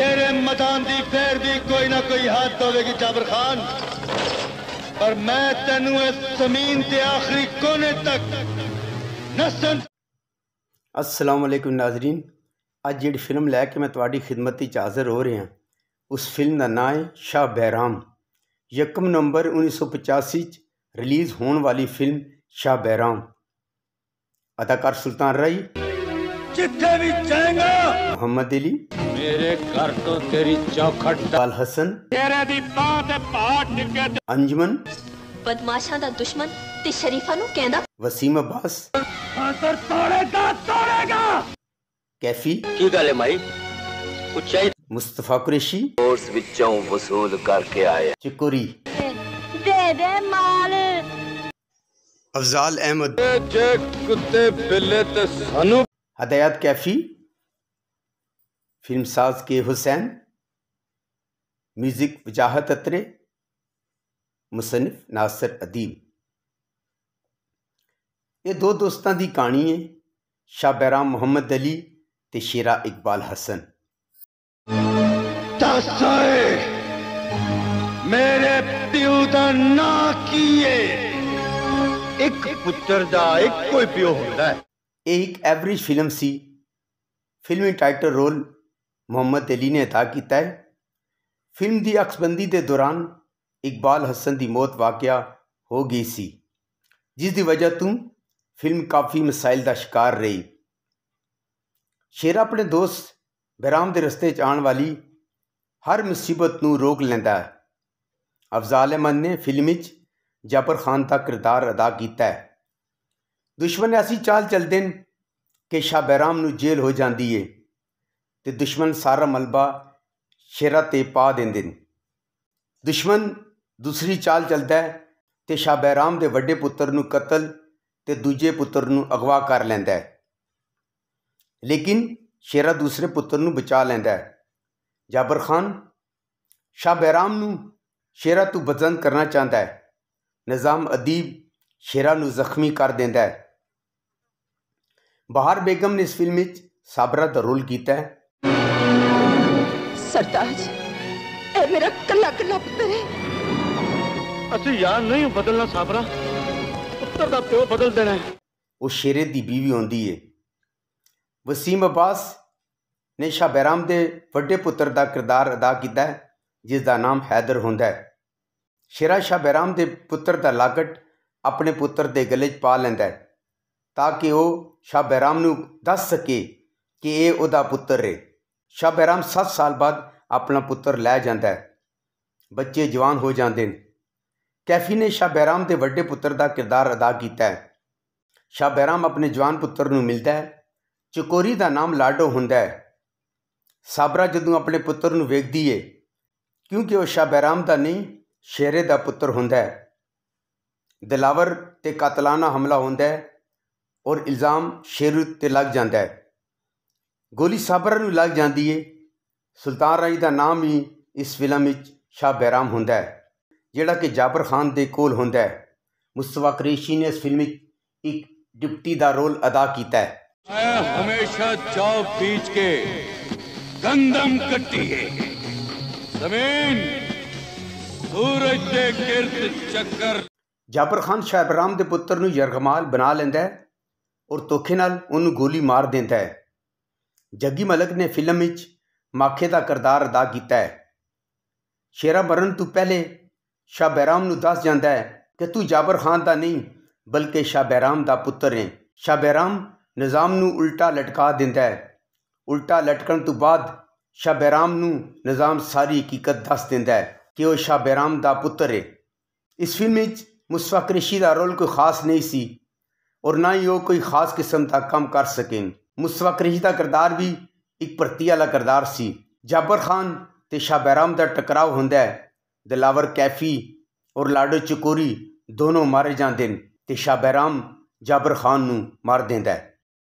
तेरे मतान दी फेर भी कोई ना कोई हाथ धोवेगी जाबर खान पर मैं तेनू इस जमीन के आखिरी कोने तक नसन अस्सलाम वालेकुम नाजरीन ਅੱਜ ਜਿਹੜੀ ਫਿਲਮ ਲੈ ਕੇ ਮੈਂ ਤੁਹਾਡੀ ਖidmat ਵਿੱਚ ਹਾਜ਼ਰ ਹੋ ਰਿਹਾ ਉਸ ਫਿਲਮ ਦਾ ਨਾਮ ਹੈ ਸ਼ਾਹ ਬਹਿਰਾਮ ਯਕਮ ਨੰਬਰ 1985 ਚ ਰਿਲੀਜ਼ ਹੋਣ ਵਾਲੀ ਫਿਲਮ ਸ਼ਾਹ ਬਹਿਰਾਮ ਅਦਾਕਾਰ ਸੁਲਤਾਨ ਰਾਈ जिथे भी जाएगा मोहम्मद अली मेरे घर तो तेरी चौखट अल हसन तेरे दी बाह ते पहाड़ अंजमन बदमाशा दा दुश्मन ते शरीफा नु कहंदा वसीम अब्बास अंदर तोड़ेगा तोड़ेगा कैफी की गल है माई कुछ चाहिए मुस्तफा कुरैशी कोर्स विचों वसूल करके आया चिकोरी दे दे माल अफजाल अहमद जे कुत्ते बिल्ले ते सानू हदायत कैफ़ी फिल्म साज के हुसैन म्यूज़िक वजाहत अत्रे मुसनफ नासिर अदीब ਇਹ ਦੋ ਦੋਸਤਾਂ ਦੀ ਕਹਾਣੀ ਹੈ ਸ਼ਾਹ ਬੈਰਾਮ ਮੁਹੰਮਦ ਅਲੀ ਤੇ ਸ਼ੇਰਾ ਇਕਬਾਲ ਹਸਨ ਦੱਸੇ ਮੇਰੇ ਪਿਓ ਦਾ ਨਾਂ ਕੀ ਏ ਇੱਕ ਪੁੱਤਰ ਦਾ ਇੱਕੋ ਹੀ ਪਿਓ ਹੁੰਦਾ ਹੈ ਇਹ ਇੱਕ ਐਵਰੇਜ ਫਿਲਮ ਸੀ ਫਿਲਮੀ ਟਾਈਟਲ ਰੋਲ ਮੁਹੰਮਦ ਅਲੀ ਨੇ ਅਦਾ ਕੀਤਾ ਹੈ ਫਿਲਮ ਦੀ ਅਕਸਬੰਦੀ ਦੇ ਦੌਰਾਨ ਇਕਬਾਲ ਹਸਨ ਦੀ ਮੌਤ ਵਾਕਿਆ ਹੋ ਗਈ ਸੀ ਜਿਸ ਦੀ ਵਜ੍ਹਾ ਤੋਂ ਫਿਲਮ ਕਾਫੀ ਮਸਾਇਲ ਦਾ ਸ਼ਿਕਾਰ ਰਹੀ ਸ਼ੇਰ ਆਪਣੇ ਦੋਸਤ ਬਰਾਮ ਦੇ ਰਸਤੇ 'ਚ ਆਉਣ ਵਾਲੀ ਹਰ ਮੁਸੀਬਤ ਨੂੰ ਰੋਕ ਲੈਂਦਾ ਹੈ ਅਫਜ਼ਾਲ ਅਹਿਮਦ ਨੇ ਫਿਲਮ ਵਿੱਚ ਜਾਫਰ ਖਾਨ ਦਾ ਕਿਰਦਾਰ ਅਦਾ ਕੀਤਾ ਹੈ ਦੁਸ਼ਮਣ ਐਸੀ ਚਾਲ ਚਲਦੇ ਨੇ ਕਿ ਸ਼ਾ ਬੈਰਾਮ ਨੂੰ ਜੇਲ੍ਹ ਹੋ ਜਾਂਦੀ ਏ ਤੇ ਦੁਸ਼ਮਣ ਸਾਰਾ ਮਲਬਾ ਸ਼ੇਰਾ ਤੇ ਪਾ ਦਿੰਦੇ ਨੇ ਦੁਸ਼ਮਣ ਦੂਸਰੀ ਚਾਲ ਚਲਦਾ ਹੈ ਤੇ ਸ਼ਾ ਬੈਰਾਮ ਦੇ ਵੱਡੇ ਪੁੱਤਰ ਨੂੰ ਕਤਲ ਤੇ ਦੂਜੇ ਪੁੱਤਰ ਨੂੰ ਅਗਵਾ ਕਰ ਲੈਂਦਾ ਹੈ ਲੇਕਿਨ ਸ਼ੇਰਾ ਦੂਸਰੇ ਪੁੱਤਰ ਨੂੰ ਬਚਾ ਲੈਂਦਾ ਹੈ ਜਾਬਰ ਖਾਨ ਸ਼ਾ ਬੈਰਾਮ ਨੂੰ ਸ਼ੇਰਾ ਤੋਂ ਬਚਨ ਕਰਨਾ ਚਾਹੁੰਦਾ ਹੈ ਨਿਜ਼ਾਮ ਅਦੀਬ ਸ਼ੇਰਾ ਨੂੰ ਜ਼ਖਮੀ ਕਰ ਦਿੰਦਾ ਹੈ ਬਾਹਰ ਬੇਗਮ ਨੇ ਇਸ ਫਿਲਮ ਵਿੱਚ ਸਾਬਰਾ ਦਾ ਰੋਲ ਕੀਤਾ ਹੈ ਸਰਤਾਜ ਇਹ ਮੇਰਾ ਕੱਲਾ ਕੱਲਾ ਪੁੱਤਰ ਹੈ ਅਸੀਂ ਯਾਰ ਨਹੀਂ ਬਦਲਣਾ ਸਾਬਰਾ ਪੁੱਤਰ ਦਾ ਪਿਓ ਬਦਲ ਦੇਣਾ ਹੈ ਉਹ ਸ਼ੇਰੇ ਦੀ ਬੀਵੀ ਹੁੰਦੀ ਏ ਵਸੀਮ ਅਬਾਸ ਨੇ ਸ਼ਾਹ ਬੈਰਾਮ ਦੇ ਵੱਡੇ ਪੁੱਤਰ ਦਾ ਕਿਰਦਾਰ ਅਦਾ ਕੀਤਾ ਹੈ ਜਿਸ ਦਾ ਨਾਮ ਹੈਦਰ ਹੁੰਦਾ ਹੈ ਸ਼ੇਰਾ ਸ਼ਾ ਬੈਰਾਮ ਦੇ ਪੁੱਤਰ ਦਾ ਲਾਗਟ ਆਪਣੇ ਪੁੱਤਰ ਦੇ ਗਲੇ 'ਚ ਪਾ ਲੈਂਦਾ ਹੈ ਤਾਂ ਕਿ ਉਹ ਸ਼ਾਹ ਬਹਿਰਾਮ ਨੂੰ ਦੱਸ ਸਕੇ ਕਿ ਇਹ ਉਹਦਾ ਪੁੱਤਰ ਹੈ ਸ਼ਾਹ ਬਹਿਰਾਮ 7 ਸਾਲ ਬਾਅਦ ਆਪਣਾ ਪੁੱਤਰ ਲੈ ਜਾਂਦਾ ਹੈ ਬੱਚੇ ਜਵਾਨ ਹੋ ਜਾਂਦੇ ਨੇ ਕੈਫੀ ਨੇ ਸ਼ਾਹ ਬਹਿਰਾਮ ਦੇ ਵੱਡੇ ਪੁੱਤਰ ਦਾ ਕਿਰਦਾਰ ਅਦਾ ਕੀਤਾ ਹੈ ਸ਼ਾਹ ਬਹਿਰਾਮ ਆਪਣੇ ਜਵਾਨ ਪੁੱਤਰ ਨੂੰ ਮਿਲਦਾ ਹੈ ਚਕੋਰੀ ਦਾ ਨਾਮ ਲਾਡੋ ਹੁੰਦਾ ਹੈ ਸਾਬਰਾ ਜਦੋਂ ਆਪਣੇ ਪੁੱਤਰ ਨੂੰ ਵੇਖਦੀ ਏ ਕਿਉਂਕਿ ਉਹ ਸ਼ਾਹ ਬਹਿਰਾਮ ਦਾ ਨਹੀਂ ਸ਼ੇਰੇ ਦਾ ਪੁੱਤਰ ਹੁੰਦਾ ਹੈ ਦਿਲਾਵਰ ਤੇ ਕਤਲਾਨਾ ਹਮਲਾ ਹੁੰਦਾ ਹੈ ਔਰ ਇਲਜ਼ਾਮ ਸ਼ੇਰ ਤੇ ਲੱਗ ਜਾਂਦਾ ਹੈ ਗੋਲੀ ਸਾਬਰ ਨੂੰ ਲੱਗ ਜਾਂਦੀ ਹੈ ਸੁਲਤਾਨ ਰਾਈ ਦਾ ਨਾਮ ਹੀ ਇਸ ਫਿਲਮ ਵਿੱਚ ਸ਼ਾਹ ਬੈਰਾਮ ਹੁੰਦਾ ਹੈ ਜਿਹੜਾ ਕਿ ਜਾਬਰ ਖਾਨ ਦੇ ਕੋਲ ਹੁੰਦਾ ਹੈ ਮੁਸਤਫਾ ਕਰੀਸ਼ੀ ਨੇ ਇਸ ਫਿਲਮ ਵਿੱਚ ਇੱਕ ਡਿਪਟੀ ਦਾ ਰੋਲ ਅਦਾ ਕੀਤਾ ਹੈ ਮੈਂ ਹਮੇਸ਼ਾ ਚਾਹ ਪੀਚ ਕੇ ਗੰਦਮ ਕੱਟੀ ਹੈ ਜ਼ਮੀਨ ਸੂਰਜ ਦੇ ਕਿਰਤ ਚੱਕਰ ਜਾਬਰ ਖਾਨ ਸ਼ਾਹ ਬੈਰਾਮ ਦੇ ਪੁੱਤਰ ਨੂੰ ਯਰਗਮਾਲ ਬਣਾ ਲੈਂਦਾ ਹੈ ਔਰ ਧੋਖੇ ਨਾਲ ਉਹਨੂੰ ਗੋਲੀ ਮਾਰ ਦਿੰਦਾ ਹੈ ਜੱਗੀ ਮਲਕ ਨੇ ਫਿਲਮ ਵਿੱਚ ਮਾਖੇ ਦਾ ਕਿਰਦਾਰ ਅਦਾ ਕੀਤਾ ਹੈ ਸ਼ੇਰਾ ਮਰਨ ਤੋਂ ਪਹਿਲੇ ਸ਼ਾਹ ਬੈਰਾਮ ਨੂੰ ਦੱਸ ਜਾਂਦਾ ਹੈ ਕਿ ਤੂੰ ਜਾਬਰ ਖਾਨ ਦਾ ਨਹੀਂ ਬਲਕਿ ਸ਼ਾਹ ਬੈਰਾਮ ਦਾ ਪੁੱਤਰ ਹੈ ਸ਼ਾਹ ਬੈਰਾਮ ਨਿਜ਼ਾਮ ਨੂੰ ਉਲਟਾ ਲਟਕਾ ਦਿੰਦਾ ਹੈ ਉਲਟਾ ਲਟਕਣ ਤੋਂ ਬਾਅਦ ਸ਼ਾਹ ਬੈਰਾਮ ਨੂੰ ਨਿਜ਼ਾਮ ਸਾਰੀ ਹਕੀਕਤ ਦੱਸ ਦਿੰਦਾ ਹੈ ਕਿ ਉਹ ਸ਼ਾਹ ਬੈਰਾਮ ਦਾ ਪੁੱਤਰ ਹੈ ਇਸ ਫਿਲਮ ਵਿੱਚ ਮੁਸਫਾ ਕ੍ਰਿਸ਼ੀ ਦਾ ਰੋਲ ਕੋਈ ਖਾਸ ਨਹੀਂ ਸੀ ਔਰ ਨਾ ਹੀ ਉਹ ਕੋਈ ਖਾਸ ਕਿਸਮ ਦਾ ਕੰਮ ਕਰ ਸਕੇ ਮੁਸਵਕ ਰਿਸ਼ਤਾ ਕਰਦਾਰ ਵੀ ਇੱਕ ਭਰਤੀ ਵਾਲਾ ਕਰਦਾਰ ਸੀ ਜਾਬਰ ਖਾਨ ਤੇ ਬੈਰਾਮ ਦਾ ਟਕਰਾਅ ਹੁੰਦਾ ਹੈ ਦਿਲਾਵਰ ਕੈਫੀ ਔਰ ਲਾਡੋ ਚਕੋਰੀ ਦੋਨੋਂ ਮਾਰੇ ਜਾਂਦੇ ਨੇ ਤੇ ਬੈਰਾਮ ਜਾਬਰ ਖਾਨ ਨੂੰ ਮਾਰ ਦਿੰਦਾ ਹੈ